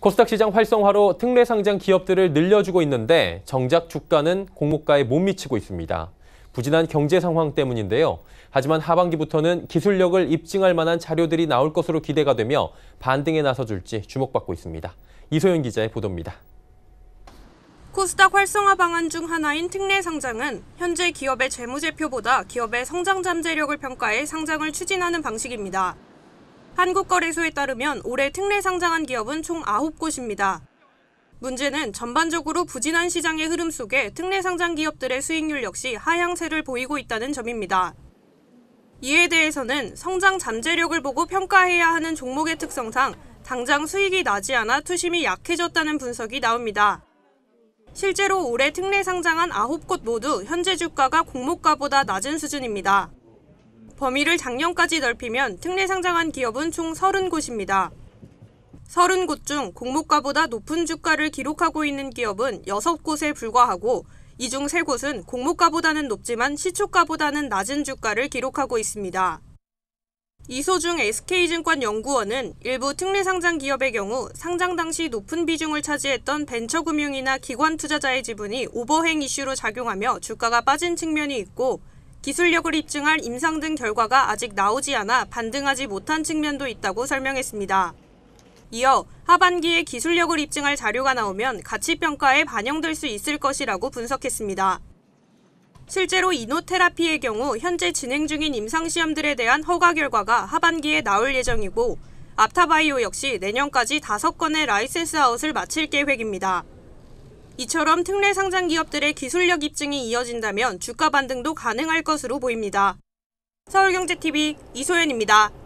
코스닥 시장 활성화로 특례 상장 기업들을 늘려주고 있는데 정작 주가는 공모가에 못 미치고 있습니다. 부진한 경제 상황 때문인데요. 하지만 하반기부터는 기술력을 입증할 만한 자료들이 나올 것으로 기대가 되며 반등에 나서줄지 주목받고 있습니다. 이소연 기자의 보도입니다. 코스닥 활성화 방안 중 하나인 특례 상장은 현재 기업의 재무제표보다 기업의 성장 잠재력을 평가해 상장을 추진하는 방식입니다. 한국거래소에 따르면 올해 특례 상장한 기업은 총 9곳입니다. 문제는 전반적으로 부진한 시장의 흐름 속에 특례 상장 기업들의 수익률 역시 하향세를 보이고 있다는 점입니다. 이에 대해서는 성장 잠재력을 보고 평가해야 하는 종목의 특성상 당장 수익이 나지 않아 투심이 약해졌다는 분석이 나옵니다. 실제로 올해 특례 상장한 9곳 모두 현재 주가가 공모가보다 낮은 수준입니다. 범위를 작년까지 넓히면 특례 상장한 기업은 총 30곳입니다. 30곳 중 공모가보다 높은 주가를 기록하고 있는 기업은 6곳에 불과하고 이 중 3곳은 공모가보다는 높지만 시초가보다는 낮은 주가를 기록하고 있습니다. 이소중 SK증권연구원은 일부 특례 상장 기업의 경우 상장 당시 높은 비중을 차지했던 벤처금융이나 기관 투자자의 지분이 오버행 이슈로 작용하며 주가가 빠진 측면이 있고 기술력을 입증할 임상 등 결과가 아직 나오지 않아 반등하지 못한 측면도 있다고 설명했습니다. 이어 하반기에 기술력을 입증할 자료가 나오면 가치평가에 반영될 수 있을 것이라고 분석했습니다. 실제로 이노테라피의 경우 현재 진행 중인 임상시험들에 대한 허가 결과가 하반기에 나올 예정이고, 앞타바이오 역시 내년까지 5건의 라이센스 아웃을 마칠 계획입니다. 이처럼 특례 상장 기업들의 기술력 입증이 이어진다면 주가 반등도 가능할 것으로 보입니다. 서울경제TV 이소연입니다.